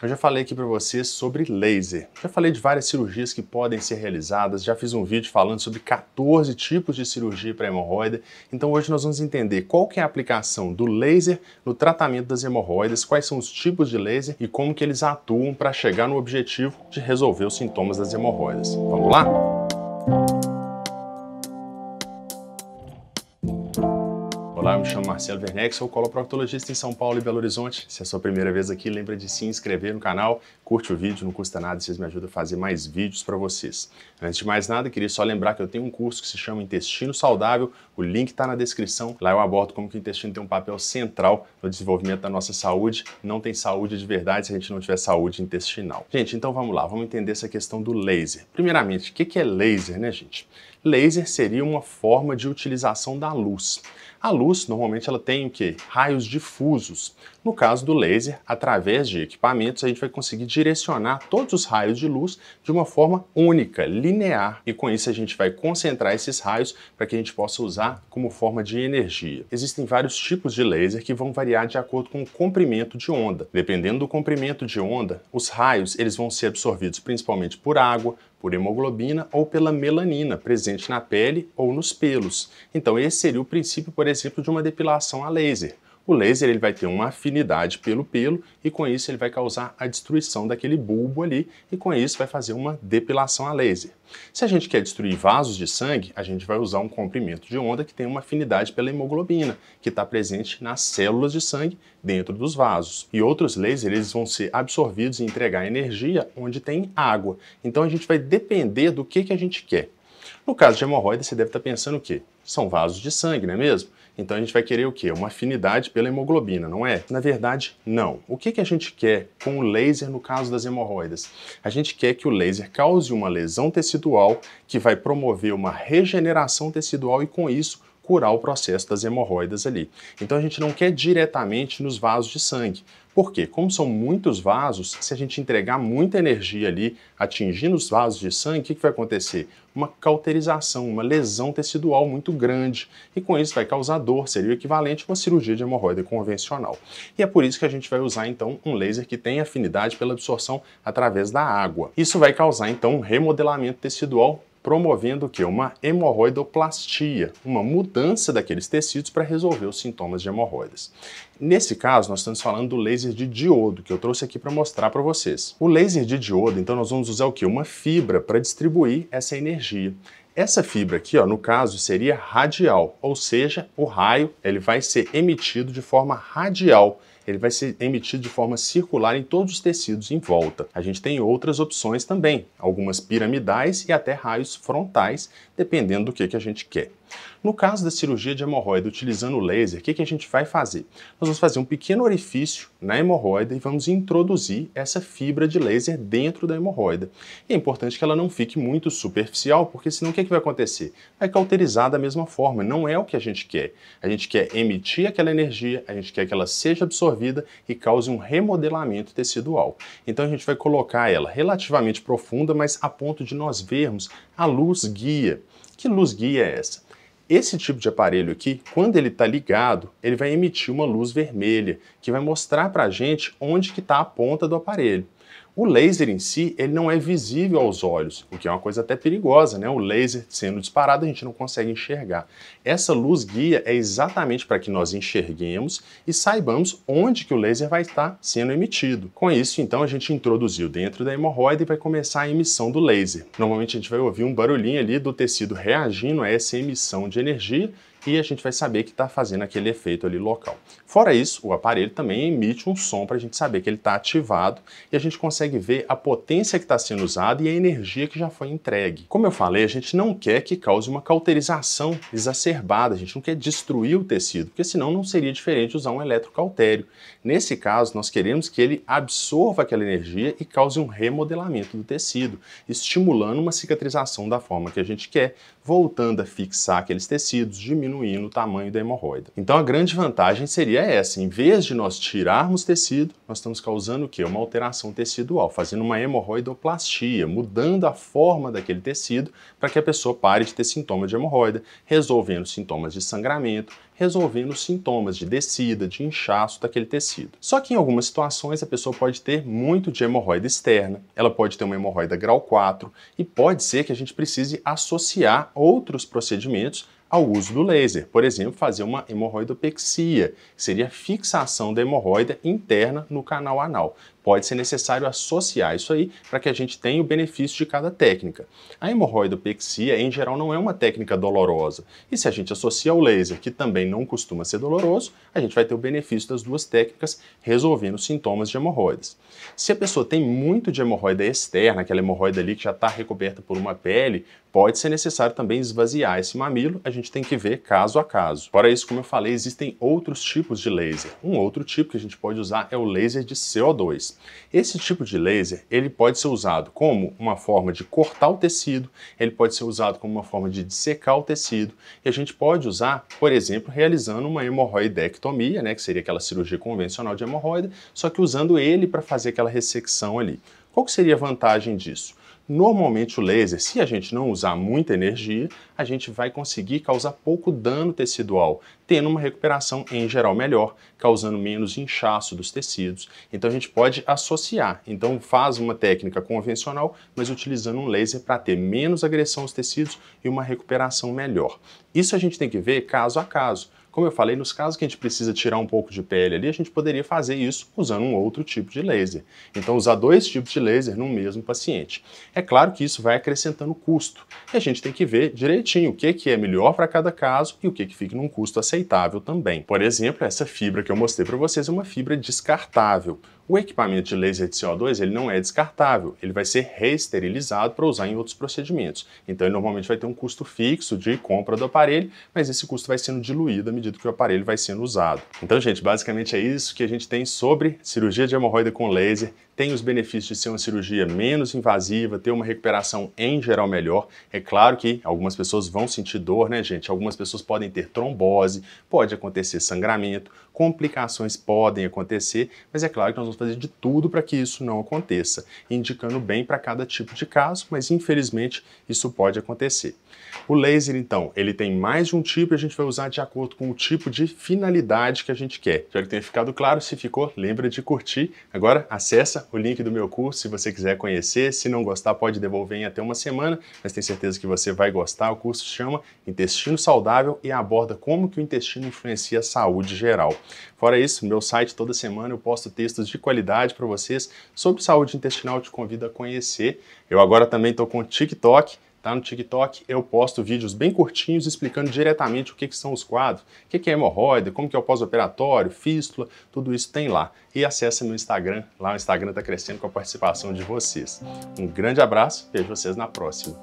Eu já falei aqui para vocês sobre laser. Já falei de várias cirurgias que podem ser realizadas, já fiz um vídeo falando sobre 14 tipos de cirurgia para hemorroida. Então hoje nós vamos entender qual que é a aplicação do laser no tratamento das hemorroidas, quais são os tipos de laser e como que eles atuam para chegar no objetivo de resolver os sintomas das hemorroidas. Vamos lá? Olá, eu me chamo Marcelo Werneck, sou coloproctologista em São Paulo e Belo Horizonte. Se é a sua primeira vez aqui, lembra de se inscrever no canal, curte o vídeo, não custa nada, vocês me ajudam a fazer mais vídeos para vocês. Antes de mais nada, queria só lembrar que eu tenho um curso que se chama Intestino Saudável, o link está na descrição. Lá eu abordo como que o intestino tem um papel central no desenvolvimento da nossa saúde. Não tem saúde de verdade se a gente não tiver saúde intestinal. Gente, então vamos lá, vamos entender essa questão do laser. Primeiramente, o que é laser, né, gente? Laser seria uma forma de utilização da luz. A luz normalmente ela tem o quê? Raios difusos. No caso do laser, através de equipamentos, a gente vai conseguir direcionar todos os raios de luz de uma forma única, linear, e com isso a gente vai concentrar esses raios para que a gente possa usar como forma de energia. Existem vários tipos de laser que vão variar de acordo com o comprimento de onda. Dependendo do comprimento de onda, os raios eles vão ser absorvidos principalmente por água, por hemoglobina ou pela melanina presente na pele ou nos pelos. Então, esse seria o princípio, por exemplo, de uma depilação a laser. O laser ele vai ter uma afinidade pelo pelo e com isso ele vai causar a destruição daquele bulbo ali e com isso vai fazer uma depilação a laser. Se a gente quer destruir vasos de sangue, a gente vai usar um comprimento de onda que tem uma afinidade pela hemoglobina, que está presente nas células de sangue dentro dos vasos. E outros lasers eles vão ser absorvidos e entregar energia onde tem água. Então a gente vai depender do que, que a gente quer. No caso de hemorroida, você deve estar tá pensando o quê? São vasos de sangue, não é mesmo? Então a gente vai querer o quê? Uma afinidade pela hemoglobina, não é? Na verdade, não. O que, que a gente quer com o laser no caso das hemorroidas? A gente quer que o laser cause uma lesão tecidual que vai promover uma regeneração tecidual e com isso curar o processo das hemorroidas ali. Então a gente não quer diretamente nos vasos de sangue. Por quê? Como são muitos vasos, se a gente entregar muita energia ali atingindo os vasos de sangue, o que, que vai acontecer? Uma cauterização, uma lesão tecidual muito grande. E com isso vai causar dor, seria o equivalente a uma cirurgia de hemorroida convencional. E é por isso que a gente vai usar então um laser que tem afinidade pela absorção através da água. Isso vai causar então um remodelamento tecidual promovendo o que? Uma hemorroidoplastia, uma mudança daqueles tecidos para resolver os sintomas de hemorroidas. Nesse caso, nós estamos falando do laser de diodo, que eu trouxe aqui para mostrar para vocês. O laser de diodo, então, nós vamos usar o que? Uma fibra para distribuir essa energia. Essa fibra aqui, ó, no caso, seria radial, ou seja, o raio ele vai ser emitido de forma radial, ele vai ser emitido de forma circular em todos os tecidos em volta. A gente tem outras opções também, algumas piramidais e até raios frontais, dependendo do que, que a gente quer. No caso da cirurgia de hemorroida utilizando laser, o que, que a gente vai fazer? Nós vamos fazer um pequeno orifício na hemorroida e vamos introduzir essa fibra de laser dentro da hemorroida. E é importante que ela não fique muito superficial, porque senão o que, que vai acontecer? Vai cauterizar da mesma forma, não é o que a gente quer. A gente quer emitir aquela energia, a gente quer que ela seja absorvida e cause um remodelamento tecidual. Então a gente vai colocar ela relativamente profunda, mas a ponto de nós vermos a luz guia. Que luz guia é essa? Esse tipo de aparelho aqui, quando ele está ligado, ele vai emitir uma luz vermelha, que vai mostrar para a gente onde que está a ponta do aparelho. O laser em si, ele não é visível aos olhos, o que é uma coisa até perigosa, né? O laser sendo disparado, a gente não consegue enxergar. Essa luz guia é exatamente para que nós enxerguemos e saibamos onde que o laser vai estar sendo emitido. Com isso, então, a gente introduziu dentro da hemorroida e vai começar a emissão do laser. Normalmente a gente vai ouvir um barulhinho ali do tecido reagindo a essa emissão de energia e a gente vai saber que está fazendo aquele efeito ali local. Fora isso, o aparelho também emite um som para a gente saber que ele está ativado e a gente consegue ver a potência que está sendo usada e a energia que já foi entregue. Como eu falei, a gente não quer que cause uma cauterização exacerbada, a gente não quer destruir o tecido, porque senão não seria diferente usar um eletrocautério. Nesse caso, nós queremos que ele absorva aquela energia e cause um remodelamento do tecido, estimulando uma cicatrização da forma que a gente quer, voltando a fixar aqueles tecidos, diminuindo o tamanho da hemorroida. Então a grande vantagem seria essa, em vez de nós tirarmos tecido, nós estamos causando o quê? Uma alteração tecidual, fazendo uma hemorroidoplastia, mudando a forma daquele tecido para que a pessoa pare de ter sintoma de hemorroida, resolvendo sintomas de sangramento, resolvendo os sintomas de descida, de inchaço daquele tecido. Só que em algumas situações a pessoa pode ter muito de hemorroida externa, ela pode ter uma hemorroida grau 4 e pode ser que a gente precise associar outros procedimentos ao uso do laser. Por exemplo, fazer uma hemorroidopexia, que seria a fixação da hemorroida interna no canal anal. Pode ser necessário associar isso aí para que a gente tenha o benefício de cada técnica. A hemorroidopexia, em geral, não é uma técnica dolorosa. E se a gente associa ao laser, que também não costuma ser doloroso, a gente vai ter o benefício das duas técnicas resolvendo sintomas de hemorroidas. Se a pessoa tem muito de hemorroida externa, aquela hemorroida ali que já está recoberta por uma pele, pode ser necessário também esvaziar esse mamilo, a gente tem que ver caso a caso. Fora isso, como eu falei, existem outros tipos de laser. Um outro tipo que a gente pode usar é o laser de CO2. Esse tipo de laser, ele pode ser usado como uma forma de cortar o tecido, ele pode ser usado como uma forma de dissecar o tecido, e a gente pode usar, por exemplo, realizando uma hemorroidectomia, né, que seria aquela cirurgia convencional de hemorroida, só que usando ele para fazer aquela ressecção ali. Qual que seria a vantagem disso? Normalmente o laser, se a gente não usar muita energia, a gente vai conseguir causar pouco dano tecidual, tendo uma recuperação em geral melhor, causando menos inchaço dos tecidos. Então a gente pode associar. Então faz uma técnica convencional, mas utilizando um laser para ter menos agressão aos tecidos e uma recuperação melhor. Isso a gente tem que ver caso a caso. Como eu falei, nos casos que a gente precisa tirar um pouco de pele ali, a gente poderia fazer isso usando um outro tipo de laser. Então, usar dois tipos de laser no mesmo paciente. É claro que isso vai acrescentando custo. E a gente tem que ver direitinho o que, que é melhor para cada caso e o que, que fica num custo aceitável também. Por exemplo, essa fibra que eu mostrei para vocês é uma fibra descartável. O equipamento de laser de CO2 ele não é descartável, ele vai ser reesterilizado para usar em outros procedimentos. Então, ele normalmente vai ter um custo fixo de compra do aparelho, mas esse custo vai sendo diluído à medida que o aparelho vai sendo usado. Então, gente, basicamente é isso que a gente tem sobre cirurgia de hemorroida com laser tem os benefícios de ser uma cirurgia menos invasiva, ter uma recuperação em geral melhor. É claro que algumas pessoas vão sentir dor, né, gente? Algumas pessoas podem ter trombose, pode acontecer sangramento, complicações podem acontecer, mas é claro que nós vamos fazer de tudo para que isso não aconteça, indicando bem para cada tipo de caso, mas infelizmente isso pode acontecer. O laser, então, ele tem mais de um tipo e a gente vai usar de acordo com o tipo de finalidade que a gente quer. Espero que tenha ficado claro. Se ficou, lembra de curtir. Agora, acessa o link do meu curso se você quiser conhecer. Se não gostar, pode devolver em até uma semana, mas tenho certeza que você vai gostar. O curso se chama Intestino Saudável e aborda como que o intestino influencia a saúde geral. Fora isso, no meu site toda semana eu posto textos de qualidade para vocês sobre saúde intestinal. te convido a conhecer. Eu agora também estou com o TikTok. Tá no TikTok, eu posto vídeos bem curtinhos explicando diretamente o que, que são os quadros, o que, que é hemorroida, como que é o pós-operatório, fístula, tudo isso tem lá. E acesse no Instagram, lá o Instagram está crescendo com a participação de vocês. Um grande abraço, vejo vocês na próxima.